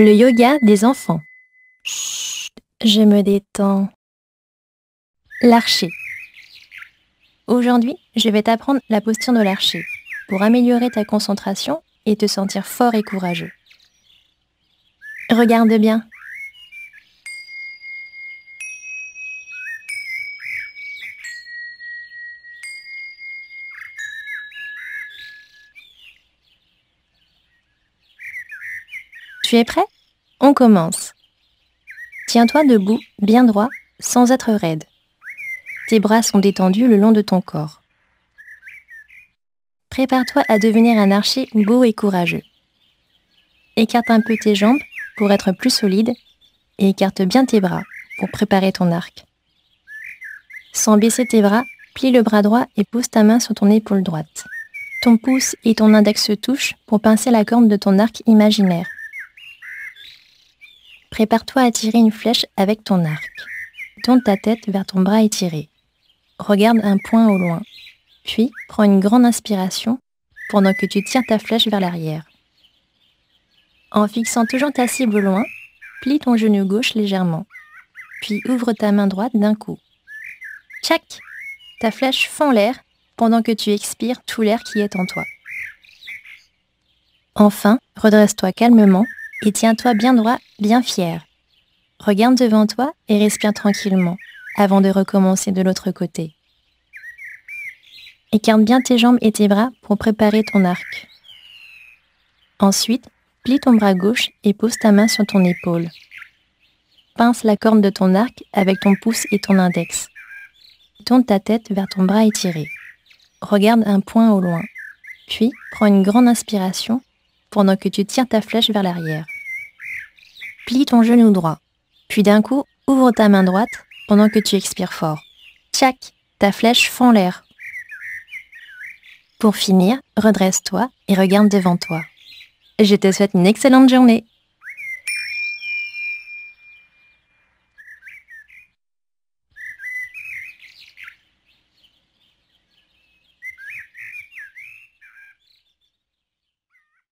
Le yoga des enfants. je me détends. L'archer. Aujourd'hui, je vais t'apprendre la posture de l'archer pour améliorer ta concentration et te sentir fort et courageux. Regarde bien, Tu es prêt On commence. Tiens-toi debout, bien droit, sans être raide. Tes bras sont détendus le long de ton corps. Prépare-toi à devenir un archer beau et courageux. Écarte un peu tes jambes pour être plus solide et écarte bien tes bras pour préparer ton arc. Sans baisser tes bras, plie le bras droit et pose ta main sur ton épaule droite. Ton pouce et ton index se touchent pour pincer la corne de ton arc imaginaire. Prépare-toi à tirer une flèche avec ton arc. Tourne ta tête vers ton bras étiré. Regarde un point au loin. Puis, prends une grande inspiration pendant que tu tires ta flèche vers l'arrière. En fixant toujours ta cible au loin, plie ton genou gauche légèrement. Puis ouvre ta main droite d'un coup. Tchac Ta flèche fend l'air pendant que tu expires tout l'air qui est en toi. Enfin, redresse-toi calmement et tiens-toi bien droit, bien fier. Regarde devant toi et respire tranquillement avant de recommencer de l'autre côté. Écarte bien tes jambes et tes bras pour préparer ton arc. Ensuite, plie ton bras gauche et pose ta main sur ton épaule. Pince la corne de ton arc avec ton pouce et ton index. Tourne ta tête vers ton bras étiré. Regarde un point au loin. Puis, prends une grande inspiration pendant que tu tires ta flèche vers l'arrière. Plie ton genou droit, puis d'un coup, ouvre ta main droite pendant que tu expires fort. Tchac, ta flèche fend l'air. Pour finir, redresse-toi et regarde devant toi. Je te souhaite une excellente journée.